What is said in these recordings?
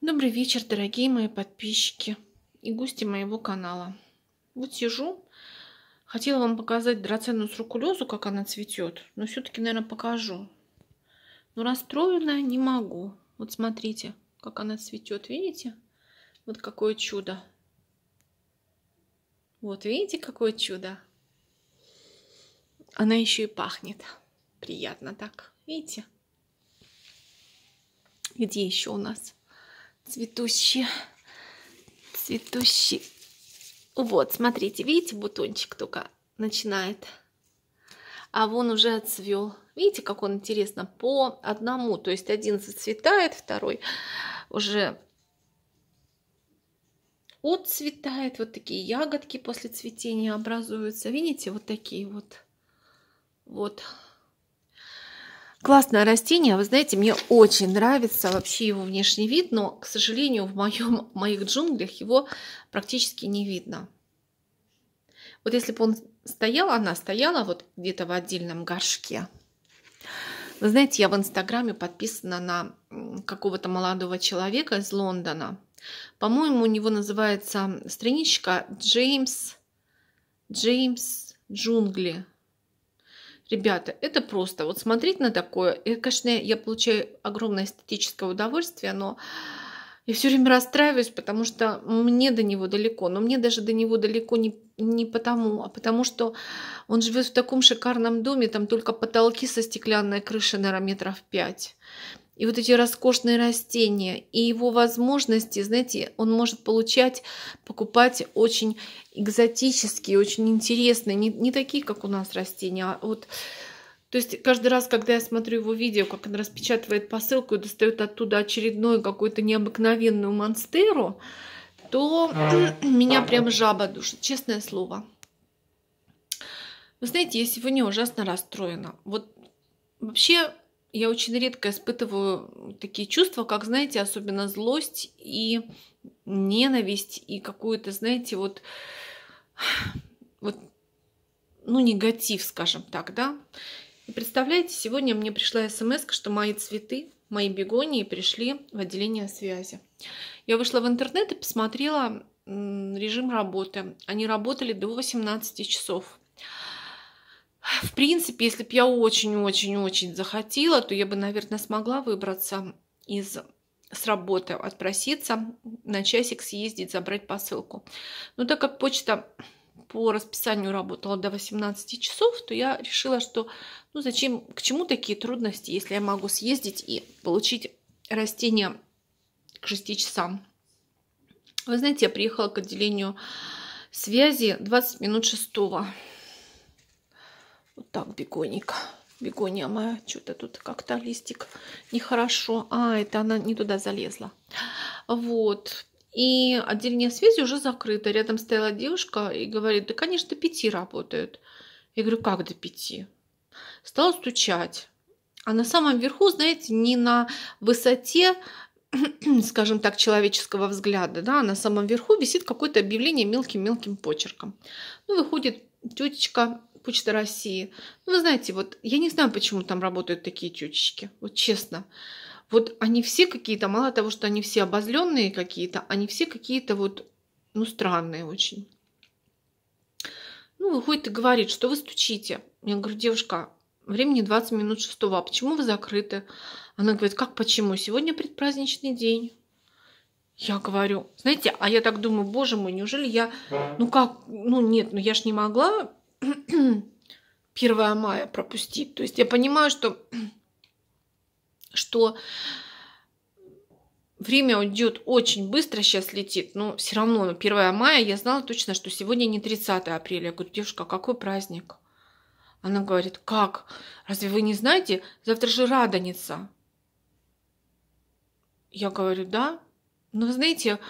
Добрый вечер, дорогие мои подписчики и гости моего канала. Вот сижу, хотела вам показать драценную срукулезу, как она цветет, но все-таки, наверное, покажу. Но расстроена, не могу. Вот смотрите, как она цветет, видите? Вот какое чудо. Вот видите, какое чудо. Она еще и пахнет. Приятно так. Видите? Где еще у нас? Цветущие, цветущие. Вот, смотрите, видите, бутончик только начинает. А вон уже отцвел. Видите, как он интересно по одному. То есть один зацветает, второй уже отцветает. Вот такие ягодки после цветения образуются. Видите, вот такие вот. Вот. Классное растение, вы знаете, мне очень нравится вообще его внешний вид, но, к сожалению, в моем, в моих джунглях его практически не видно. Вот если бы он стоял, она стояла вот где-то в отдельном горшке. Вы знаете, я в Инстаграме подписана на какого-то молодого человека из Лондона. По-моему, у него называется страничка Джеймс, Джеймс Джунгли Ребята, это просто. Вот смотреть на такое, и, конечно, я получаю огромное эстетическое удовольствие, но я все время расстраиваюсь, потому что мне до него далеко. Но мне даже до него далеко не, не потому, а потому что он живет в таком шикарном доме, там только потолки со стеклянной крышей, на метров пять и вот эти роскошные растения, и его возможности, знаете, он может получать, покупать очень экзотические, очень интересные, не, не такие, как у нас растения, а вот... То есть каждый раз, когда я смотрю его видео, как он распечатывает посылку и достает оттуда очередную какую-то необыкновенную монстеру, то а, меня прям жаба душит, честное слово. Вы знаете, я сегодня ужасно расстроена. Вот вообще я очень редко испытываю такие чувства, как, знаете, особенно злость и ненависть, и какую-то, знаете, вот, вот, ну, негатив, скажем так, да. И представляете, сегодня мне пришла смс, что мои цветы, мои бегонии пришли в отделение связи. Я вышла в интернет и посмотрела режим работы. Они работали до 18 часов. В принципе, если бы я очень-очень-очень захотела, то я бы, наверное, смогла выбраться из с работы отпроситься, на часик съездить, забрать посылку. Но так как почта по расписанию работала до 18 часов, то я решила, что ну зачем, к чему такие трудности, если я могу съездить и получить растение к 6 часам. Вы знаете, я приехала к отделению связи 20 минут 6. Вот так бегоника. Бегония моя, что-то тут как-то листик нехорошо. А, это она не туда залезла. Вот. И отделение связи уже закрыто. Рядом стояла девушка и говорит, да, конечно, до пяти работают. Я говорю, как до пяти? Стала стучать. А на самом верху, знаете, не на высоте, скажем так, человеческого взгляда, да, а на самом верху висит какое-то объявление мелким-мелким почерком. Ну, выходит тетечка Почта России. Ну, вы знаете, вот я не знаю, почему там работают такие тетечки. Вот честно. Вот они все какие-то, мало того, что они все обозленные какие-то, они все какие-то вот, ну, странные очень. Ну, выходит и говорит, что вы стучите. Я говорю, девушка, времени 20 минут шестого, а почему вы закрыты? Она говорит, как почему? Сегодня предпраздничный день. Я говорю, знаете, а я так думаю, боже мой, неужели я, ну как, ну нет, ну я ж не могла 1 мая пропустить. То есть я понимаю, что, что время уйдет очень быстро, сейчас летит, но все равно на ну, 1 мая я знала точно, что сегодня не 30 апреля. Я говорю, девушка, а какой праздник? Она говорит, как? Разве вы не знаете? Завтра же Радоница. Я говорю, да. Но знаете,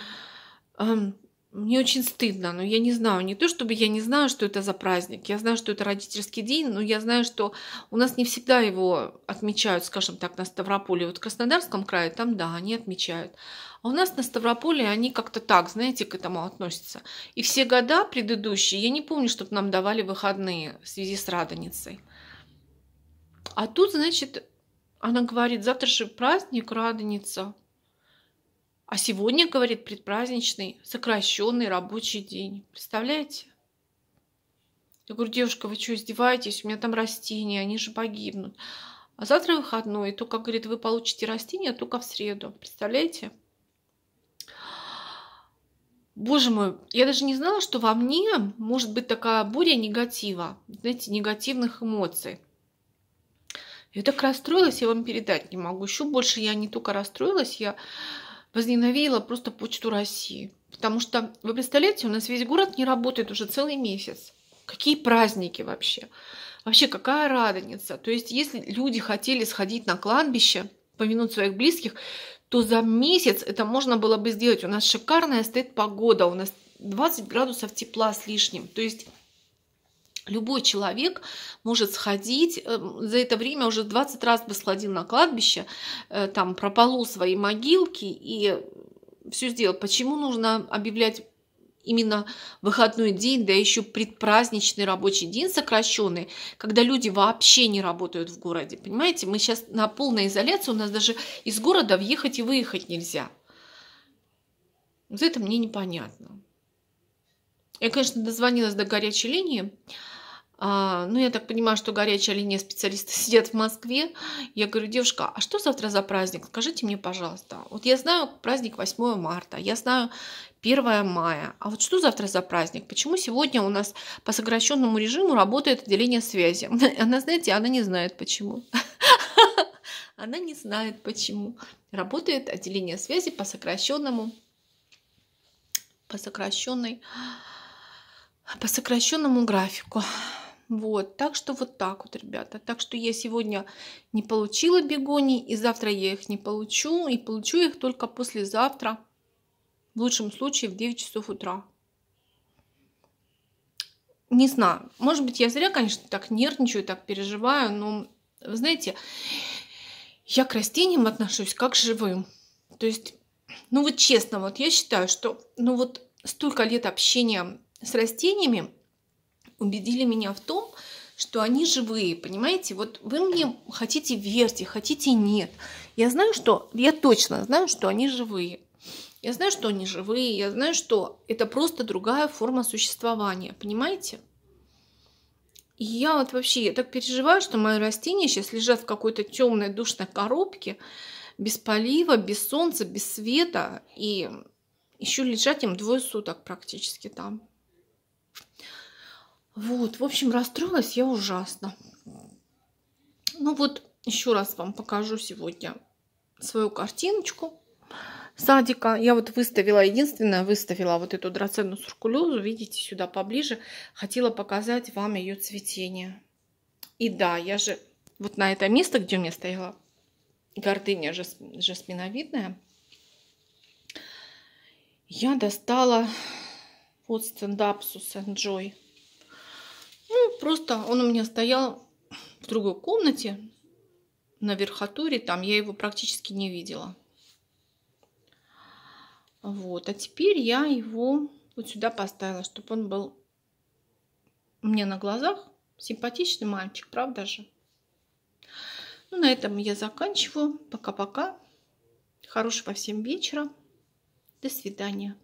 эм, мне очень стыдно, но я не знаю. Не то, чтобы я не знаю, что это за праздник. Я знаю, что это родительский день, но я знаю, что у нас не всегда его отмечают, скажем так, на Ставрополе. Вот в Краснодарском крае там, да, они отмечают. А у нас на Ставрополе они как-то так, знаете, к этому относятся. И все года предыдущие, я не помню, чтобы нам давали выходные в связи с Радоницей. А тут, значит, она говорит, завтра же праздник, Радоница – а сегодня, говорит, предпраздничный, сокращенный рабочий день. Представляете? Я говорю, девушка, вы что, издеваетесь? У меня там растения, они же погибнут. А завтра выходной. И только, говорит, вы получите растения только в среду. Представляете? Боже мой, я даже не знала, что во мне может быть такая буря негатива, знаете, негативных эмоций. Я так расстроилась, я вам передать не могу. Еще больше я не только расстроилась, я возненавидела просто почту России. Потому что, вы представляете, у нас весь город не работает уже целый месяц. Какие праздники вообще? Вообще, какая радоница? То есть, если люди хотели сходить на кладбище, помянуть своих близких, то за месяц это можно было бы сделать. У нас шикарная стоит погода, у нас 20 градусов тепла с лишним. То есть Любой человек может сходить, эм, за это время уже 20 раз бы сходил на кладбище, э, там прополол свои могилки и все сделал. Почему нужно объявлять именно выходной день, да еще предпраздничный рабочий день сокращенный, когда люди вообще не работают в городе. Понимаете, мы сейчас на полной изоляции, у нас даже из города въехать и выехать нельзя. За это мне непонятно. Я, конечно, дозвонилась до горячей линии. А, ну, я так понимаю, что горячая линия специалиста сидят в Москве. Я говорю, девушка, а что завтра за праздник? Скажите мне, пожалуйста. Вот я знаю праздник 8 марта, я знаю 1 мая. А вот что завтра за праздник? Почему сегодня у нас по сокращенному режиму работает отделение связи? Она, знаете, она не знает почему. Она не знает почему. Работает отделение связи по сокращенному по сокращенной по сокращенному графику. Вот, так что вот так вот, ребята. Так что я сегодня не получила бегоний, и завтра я их не получу, и получу их только послезавтра, в лучшем случае в 9 часов утра. Не знаю, может быть, я зря, конечно, так нервничаю, так переживаю, но, вы знаете, я к растениям отношусь как к живым. То есть, ну вот честно, вот я считаю, что, ну вот столько лет общения с растениями – убедили меня в том, что они живые, понимаете? Вот вы мне хотите верьте, хотите нет. Я знаю, что, я точно знаю, что они живые. Я знаю, что они живые, я знаю, что это просто другая форма существования, понимаете? И я вот вообще, я так переживаю, что мои растения сейчас лежат в какой-то темной душной коробке, без полива, без солнца, без света, и еще лежать им двое суток практически там. Вот, в общем, расстроилась я ужасно. Ну вот, еще раз вам покажу сегодня свою картиночку садика. Я вот выставила, единственное, выставила вот эту драцену суркулезу. Видите, сюда поближе. Хотела показать вам ее цветение. И да, я же вот на это место, где у меня стояла гордыня жас, жасминовидная, я достала вот стендапсус Enjoy просто он у меня стоял в другой комнате на верхотуре, там я его практически не видела. Вот, а теперь я его вот сюда поставила, чтобы он был мне на глазах. Симпатичный мальчик, правда же? Ну, на этом я заканчиваю. Пока-пока. Хорошего всем вечера. До свидания.